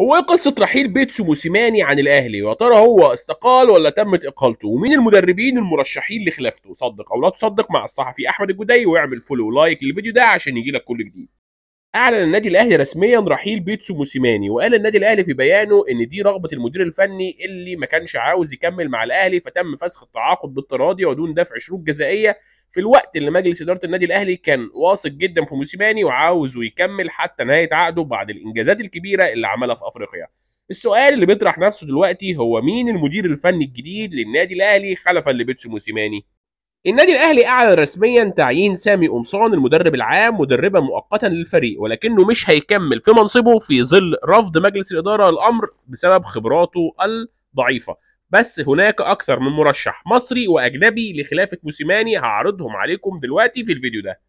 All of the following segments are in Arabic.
هو ايه قصه رحيل بيتسو موسيماني عن الاهلي يا ترى هو استقال ولا تمت اقالته ومين المدربين المرشحين لخلافته صدق او لا تصدق مع الصحفي احمد الجدي واعمل فولو ولايك للفيديو ده عشان يجيلك كل جديد أعلن النادي الأهلي رسميا رحيل بيتسو موسيماني وقال النادي الأهلي في بيانه إن دي رغبة المدير الفني اللي ما كانش عاوز يكمل مع الأهلي فتم فسخ التعاقد بالتراضي ودون دفع شروط جزائية في الوقت اللي مجلس إدارة النادي الأهلي كان واثق جدا في موسيماني وعاوزه يكمل حتى نهاية عقده بعد الإنجازات الكبيرة اللي عملها في أفريقيا. السؤال اللي بيطرح نفسه دلوقتي هو مين المدير الفني الجديد للنادي الأهلي خلفا لبيتسو موسيماني؟ النادي الاهلي اعلن رسميا تعيين سامي قمصان المدرب العام مدربا مؤقتا للفريق ولكنه مش هيكمل في منصبه في ظل رفض مجلس الاداره الامر بسبب خبراته الضعيفه بس هناك اكثر من مرشح مصري واجنبي لخلافه موسيماني هعرضهم عليكم دلوقتي في الفيديو ده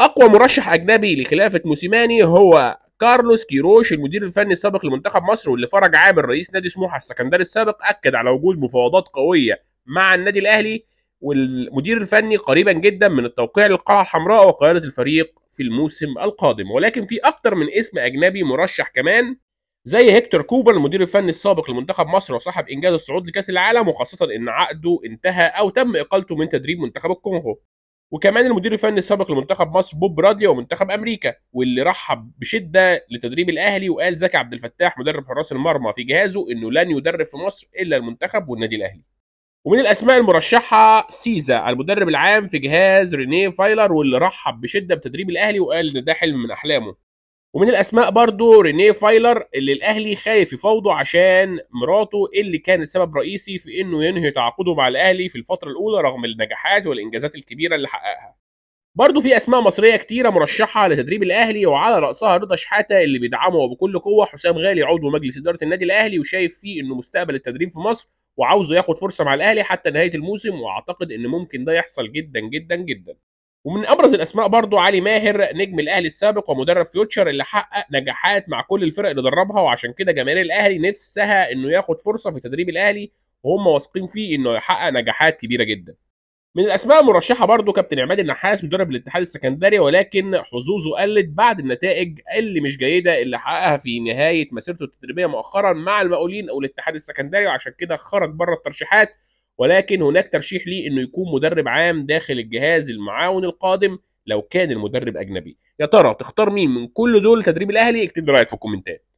اقوى مرشح اجنبي لخلافه موسيماني هو كارلوس كيروش المدير الفني السابق لمنتخب مصر واللي فرج عامر رئيس نادي سموحه السكندري السابق اكد على وجود مفاوضات قويه مع النادي الاهلي والمدير الفني قريبا جدا من التوقيع للقلعة الحمراء وقيادة الفريق في الموسم القادم ولكن في أكتر من اسم أجنبي مرشح كمان زي هيكتور كوبر المدير الفني السابق لمنتخب مصر وصاحب إنجاز الصعود لكأس العالم وخاصة إن عقده انتهى أو تم إقالته من تدريب منتخب الكونغو وكمان المدير الفني السابق لمنتخب مصر بوب برادلي ومنتخب امريكا واللي رحب بشده لتدريب الاهلي وقال زكي عبد الفتاح مدرب حراس المرمى في جهازه انه لن يدرب في مصر الا المنتخب والنادي الاهلي ومن الاسماء المرشحه سيزا المدرب العام في جهاز رينيه فايلر واللي رحب بشده بتدريب الاهلي وقال ان ده حلم من احلامه ومن الاسماء برضه رينيه فايلر اللي الاهلي خايف يفاوضه عشان مراته اللي كانت سبب رئيسي في انه ينهي تعاقده مع الاهلي في الفتره الاولى رغم النجاحات والانجازات الكبيره اللي حققها برضه في اسماء مصريه كتيره مرشحه لتدريب الاهلي وعلى راسها رضا شحاته اللي بيدعمه وبكل قوه حسام غالي عضو مجلس اداره النادي الاهلي وشايف فيه انه مستقبل التدريب في مصر وعاوزه ياخد فرصه مع الاهلي حتى نهايه الموسم واعتقد ان ممكن ده يحصل جدا جدا جدا ومن ابرز الاسماء برضو علي ماهر نجم الاهلي السابق ومدرب فيوتشر اللي حقق نجاحات مع كل الفرق اللي دربها وعشان كده جماهير الاهلي نفسها انه ياخد فرصه في تدريب الاهلي وهم واثقين فيه انه يحقق نجاحات كبيره جدا من الاسماء المرشحه برضه كابتن عماد النحاس مدرب الاتحاد السكندري ولكن حظوظه قلت بعد النتائج اللي مش جيده اللي حققها في نهايه مسيرته التدريبيه مؤخرا مع المقاولين او الاتحاد السكندري وعشان كده خرج بره الترشيحات ولكن هناك ترشيح ليه انه يكون مدرب عام داخل الجهاز المعاون القادم لو كان المدرب اجنبي يا ترى تختار مين من كل دول تدريب الاهلي اكتب رايك في الكومنتات